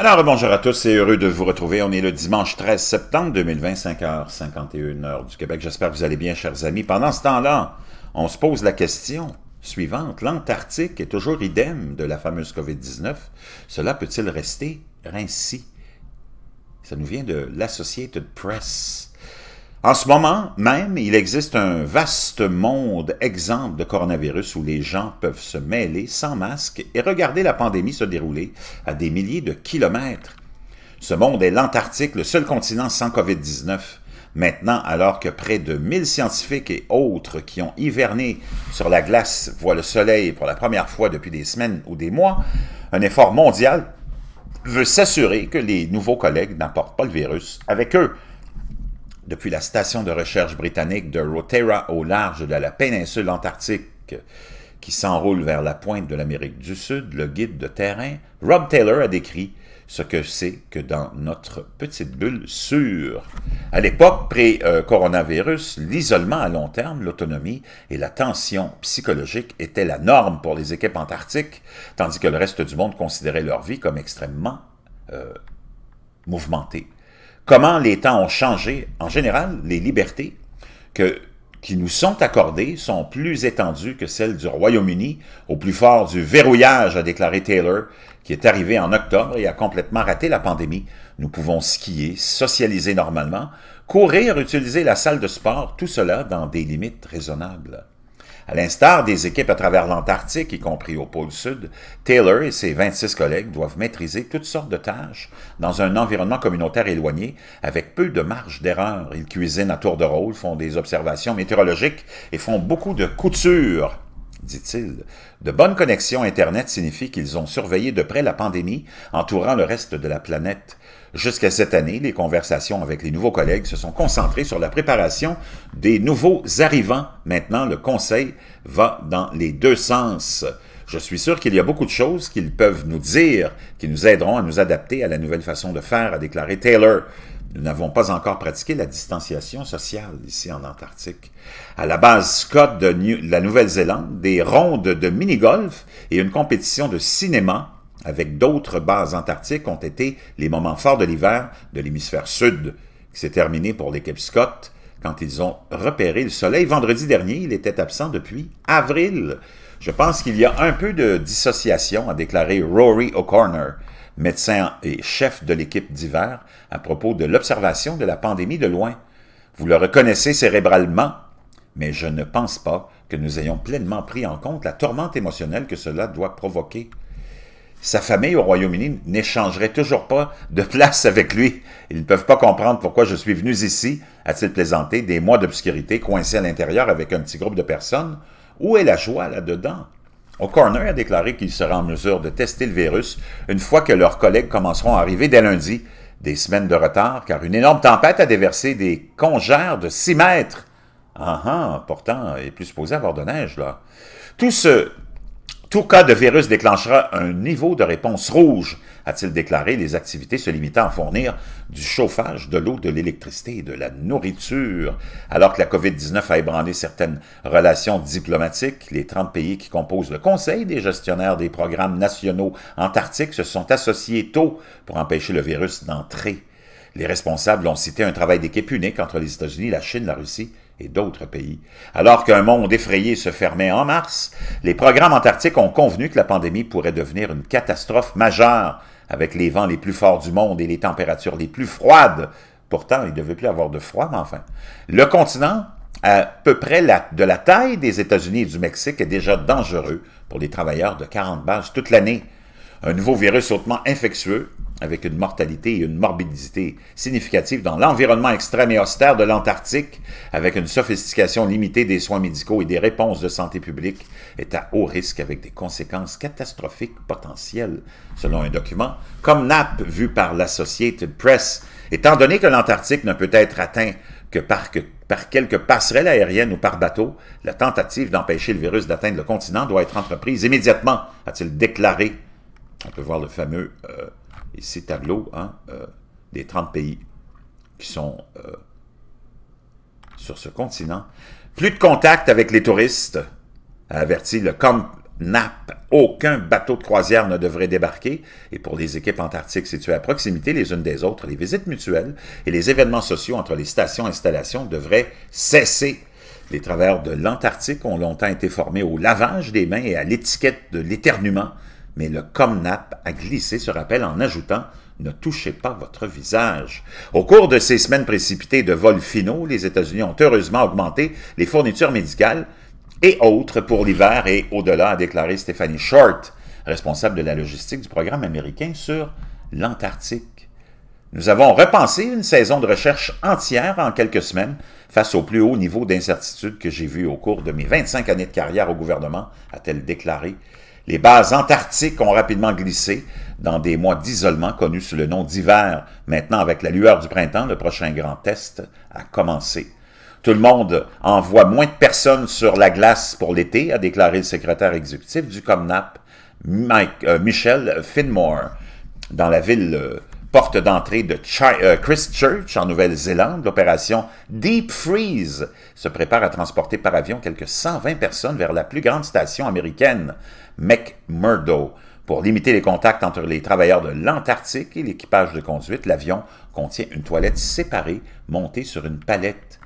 Alors, bonjour à tous, et heureux de vous retrouver. On est le dimanche 13 septembre 2020, 5h51 h du Québec. J'espère que vous allez bien, chers amis. Pendant ce temps-là, on se pose la question suivante. L'Antarctique est toujours idem de la fameuse COVID-19. Cela peut-il rester ainsi? Ça nous vient de l'Associated Press. En ce moment même, il existe un vaste monde exempt de coronavirus où les gens peuvent se mêler sans masque et regarder la pandémie se dérouler à des milliers de kilomètres. Ce monde est l'Antarctique, le seul continent sans COVID-19. Maintenant, alors que près de 1000 scientifiques et autres qui ont hiverné sur la glace voient le soleil pour la première fois depuis des semaines ou des mois, un effort mondial veut s'assurer que les nouveaux collègues n'apportent pas le virus avec eux depuis la station de recherche britannique de Rothera au large de la péninsule antarctique qui s'enroule vers la pointe de l'Amérique du Sud, le guide de terrain, Rob Taylor a décrit ce que c'est que dans notre petite bulle sûre. À l'époque pré-coronavirus, l'isolement à long terme, l'autonomie et la tension psychologique étaient la norme pour les équipes antarctiques, tandis que le reste du monde considérait leur vie comme extrêmement euh, mouvementée comment les temps ont changé. En général, les libertés que, qui nous sont accordées sont plus étendues que celles du Royaume-Uni, au plus fort du verrouillage, a déclaré Taylor, qui est arrivé en octobre et a complètement raté la pandémie. Nous pouvons skier, socialiser normalement, courir, utiliser la salle de sport, tout cela dans des limites raisonnables. À l'instar des équipes à travers l'Antarctique, y compris au pôle Sud, Taylor et ses 26 collègues doivent maîtriser toutes sortes de tâches dans un environnement communautaire éloigné, avec peu de marge d'erreur. Ils cuisinent à tour de rôle, font des observations météorologiques et font beaucoup de couture dit-il. De bonnes connexions Internet signifie qu'ils ont surveillé de près la pandémie entourant le reste de la planète. Jusqu'à cette année, les conversations avec les nouveaux collègues se sont concentrées sur la préparation des nouveaux arrivants. Maintenant, le conseil va dans les deux sens. Je suis sûr qu'il y a beaucoup de choses qu'ils peuvent nous dire qui nous aideront à nous adapter à la nouvelle façon de faire, a déclaré Taylor. Nous n'avons pas encore pratiqué la distanciation sociale ici en Antarctique. À la base Scott de la Nouvelle-Zélande, des rondes de mini-golf et une compétition de cinéma avec d'autres bases antarctiques ont été les moments forts de l'hiver de l'hémisphère sud, qui s'est terminé pour l'équipe Scott quand ils ont repéré le soleil. Vendredi dernier, il était absent depuis avril. Je pense qu'il y a un peu de dissociation, a déclaré Rory O'Connor, médecin et chef de l'équipe d'hiver, à propos de l'observation de la pandémie de loin. Vous le reconnaissez cérébralement, mais je ne pense pas que nous ayons pleinement pris en compte la tourmente émotionnelle que cela doit provoquer. Sa famille au Royaume-Uni n'échangerait toujours pas de place avec lui. Ils ne peuvent pas comprendre pourquoi je suis venu ici, a-t-il plaisanté, des mois d'obscurité coincés à l'intérieur avec un petit groupe de personnes. Où est la joie là-dedans O'Connor a déclaré qu'il sera en mesure de tester le virus une fois que leurs collègues commenceront à arriver dès lundi, des semaines de retard, car une énorme tempête a déversé des congères de 6 mètres. Ah ah, pourtant, il est plus supposé avoir de neige, là. Tout ce tout cas de virus déclenchera un niveau de réponse rouge, a-t-il déclaré, les activités se limitant à fournir du chauffage, de l'eau, de l'électricité et de la nourriture. Alors que la COVID-19 a ébranlé certaines relations diplomatiques, les 30 pays qui composent le Conseil des gestionnaires des programmes nationaux antarctiques se sont associés tôt pour empêcher le virus d'entrer. Les responsables ont cité un travail d'équipe unique entre les États-Unis, la Chine, la Russie et d'autres pays. Alors qu'un monde effrayé se fermait en mars, les programmes antarctiques ont convenu que la pandémie pourrait devenir une catastrophe majeure avec les vents les plus forts du monde et les températures les plus froides. Pourtant, il ne devait plus avoir de froid, mais enfin. Le continent, à peu près de la taille des États-Unis et du Mexique, est déjà dangereux pour les travailleurs de 40 bases toute l'année. Un nouveau virus hautement infectieux avec une mortalité et une morbidité significatives dans l'environnement extrême et austère de l'Antarctique, avec une sophistication limitée des soins médicaux et des réponses de santé publique, est à haut risque avec des conséquences catastrophiques potentielles, selon un document, comme NAP vu par l'Associated Press. Étant donné que l'Antarctique ne peut être atteint que par, que par quelques passerelles aériennes ou par bateau, la tentative d'empêcher le virus d'atteindre le continent doit être entreprise immédiatement, a-t-il déclaré. On peut voir le fameux euh, ces tableaux hein, euh, des 30 pays qui sont euh, sur ce continent. Plus de contact avec les touristes, a averti le camp Nap. Aucun bateau de croisière ne devrait débarquer. Et pour les équipes antarctiques situées à proximité les unes des autres, les visites mutuelles et les événements sociaux entre les stations et installations devraient cesser. Les travailleurs de l'Antarctique ont longtemps été formés au lavage des mains et à l'étiquette de l'éternuement mais le COMNAP a glissé ce rappel en ajoutant ne touchez pas votre visage. Au cours de ces semaines précipitées de vols finaux, les États-Unis ont heureusement augmenté les fournitures médicales et autres pour l'hiver et au-delà, a déclaré Stéphanie Short, responsable de la logistique du programme américain sur l'Antarctique. Nous avons repensé une saison de recherche entière en quelques semaines face au plus haut niveau d'incertitude que j'ai vu au cours de mes 25 années de carrière au gouvernement, a-t-elle déclaré. Les bases antarctiques ont rapidement glissé dans des mois d'isolement connus sous le nom d'hiver. Maintenant, avec la lueur du printemps, le prochain grand test a commencé. Tout le monde envoie moins de personnes sur la glace pour l'été, a déclaré le secrétaire exécutif du COMNAP, Mike, euh, Michel Finmore, dans la ville euh, porte d'entrée de euh, Christchurch en Nouvelle-Zélande, l'opération Deep Freeze se prépare à transporter par avion quelques 120 personnes vers la plus grande station américaine, McMurdo. Pour limiter les contacts entre les travailleurs de l'Antarctique et l'équipage de conduite, l'avion contient une toilette séparée montée sur une palette.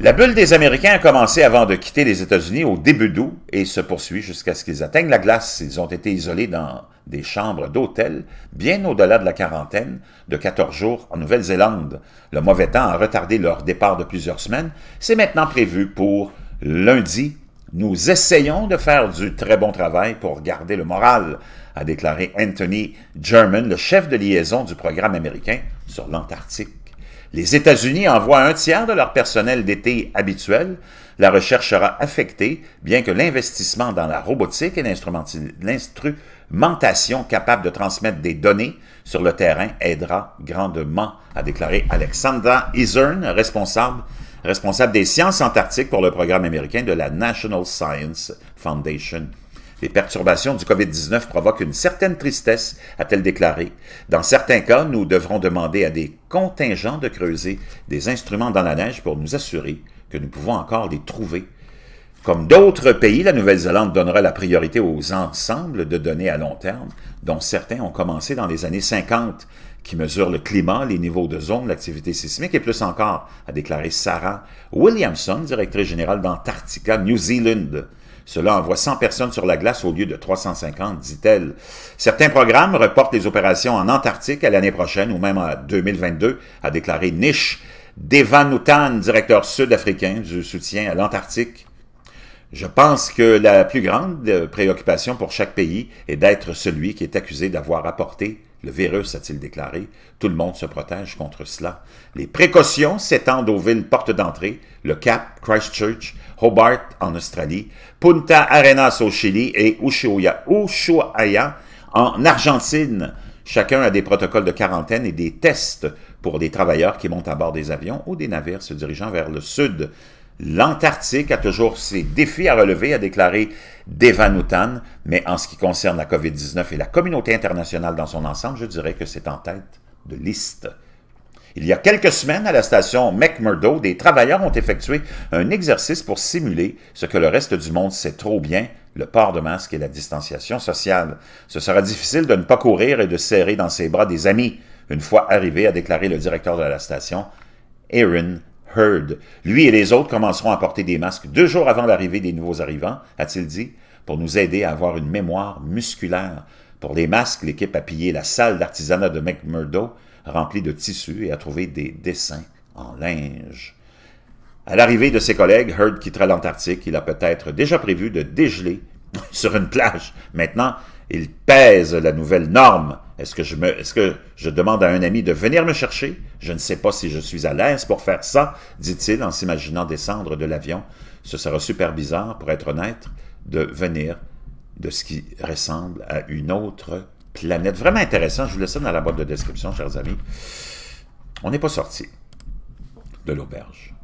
La bulle des Américains a commencé avant de quitter les États-Unis au début d'août et se poursuit jusqu'à ce qu'ils atteignent la glace. Ils ont été isolés dans des chambres d'hôtel bien au-delà de la quarantaine de 14 jours en Nouvelle-Zélande. Le mauvais temps a retardé leur départ de plusieurs semaines. C'est maintenant prévu pour lundi. Nous essayons de faire du très bon travail pour garder le moral, a déclaré Anthony German, le chef de liaison du programme américain sur l'Antarctique. Les États-Unis envoient un tiers de leur personnel d'été habituel. La recherche sera affectée, bien que l'investissement dans la robotique et l'instrumentation mentation capable de transmettre des données sur le terrain aidera grandement, a déclaré Alexandra Isern, responsable, responsable des sciences antarctiques pour le programme américain de la National Science Foundation. Les perturbations du COVID-19 provoquent une certaine tristesse, a-t-elle déclaré. Dans certains cas, nous devrons demander à des contingents de creuser des instruments dans la neige pour nous assurer que nous pouvons encore les trouver comme d'autres pays, la Nouvelle-Zélande donnera la priorité aux ensembles de données à long terme, dont certains ont commencé dans les années 50, qui mesurent le climat, les niveaux de zone, l'activité sismique et plus encore, a déclaré Sarah Williamson, directrice générale d'Antarctica New Zealand. Cela envoie 100 personnes sur la glace au lieu de 350, dit-elle. Certains programmes reportent les opérations en Antarctique à l'année prochaine ou même à 2022, a déclaré Nish Devanutan, directeur sud-africain du soutien à l'Antarctique. Je pense que la plus grande euh, préoccupation pour chaque pays est d'être celui qui est accusé d'avoir apporté le virus, a-t-il déclaré. Tout le monde se protège contre cela. Les précautions s'étendent aux villes portes d'entrée, le Cap, Christchurch, Hobart en Australie, Punta Arenas au Chili et Ushuaia en Argentine. Chacun a des protocoles de quarantaine et des tests pour des travailleurs qui montent à bord des avions ou des navires se dirigeant vers le sud. L'Antarctique a toujours ses défis à relever, a déclaré Devan Utan, mais en ce qui concerne la COVID-19 et la communauté internationale dans son ensemble, je dirais que c'est en tête de liste. Il y a quelques semaines, à la station McMurdo, des travailleurs ont effectué un exercice pour simuler ce que le reste du monde sait trop bien, le port de masque et la distanciation sociale. Ce sera difficile de ne pas courir et de serrer dans ses bras des amis, une fois arrivé, a déclaré le directeur de la station, Aaron Heard. Lui et les autres commenceront à porter des masques deux jours avant l'arrivée des nouveaux arrivants, a-t-il dit, pour nous aider à avoir une mémoire musculaire. Pour les masques, l'équipe a pillé la salle d'artisanat de McMurdo, remplie de tissus, et a trouvé des dessins en linge. À l'arrivée de ses collègues, Heard quittera l'Antarctique. Il a peut-être déjà prévu de dégeler sur une plage. Maintenant, il pèse la nouvelle norme. Est-ce que, je que je demande à un ami de venir me chercher? Je ne sais pas si je suis à l'aise pour faire ça, dit-il en s'imaginant descendre de l'avion. Ce sera super bizarre, pour être honnête, de venir de ce qui ressemble à une autre planète. Vraiment intéressant, je vous laisse ça dans la boîte de description, chers amis. On n'est pas sorti de l'auberge.